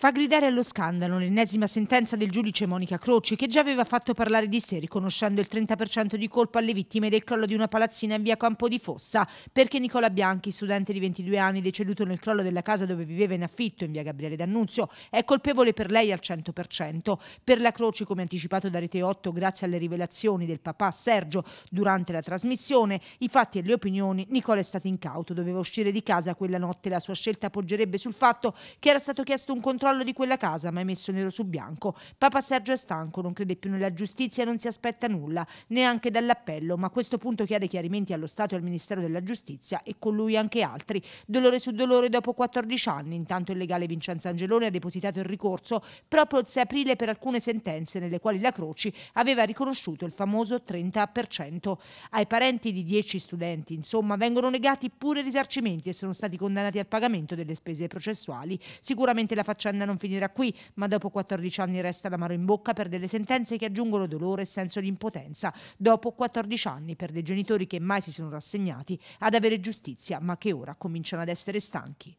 Fa gridare allo scandalo l'ennesima sentenza del giudice Monica Croci, che già aveva fatto parlare di sé, riconoscendo il 30% di colpa alle vittime del crollo di una palazzina in via Campo di Fossa, perché Nicola Bianchi, studente di 22 anni, deceduto nel crollo della casa dove viveva in affitto in via Gabriele D'Annunzio, è colpevole per lei al 100%. Per la Croci, come anticipato da Rete 8, grazie alle rivelazioni del papà Sergio durante la trasmissione, i fatti e le opinioni, Nicola è stato incauto, doveva uscire di casa quella notte, la sua scelta poggerebbe sul fatto che era stato chiesto un controllo controllo di quella casa, ma è messo nero su bianco. Papa Sergio è stanco, non crede più nella giustizia e non si aspetta nulla, neanche dall'appello, ma a questo punto chiede chiarimenti allo Stato e al Ministero della Giustizia e con lui anche altri. Dolore su dolore dopo 14 anni, intanto il legale Vincenzo Angelone ha depositato il ricorso proprio il 6 aprile per alcune sentenze nelle quali la Croci aveva riconosciuto il famoso 30%. Ai parenti di 10 studenti, insomma, vengono negati pure risarcimenti e sono stati condannati al pagamento delle spese processuali. Sicuramente la faccenda condanna non finirà qui, ma dopo 14 anni resta l'amaro in bocca per delle sentenze che aggiungono dolore e senso di impotenza. Dopo 14 anni per dei genitori che mai si sono rassegnati ad avere giustizia, ma che ora cominciano ad essere stanchi.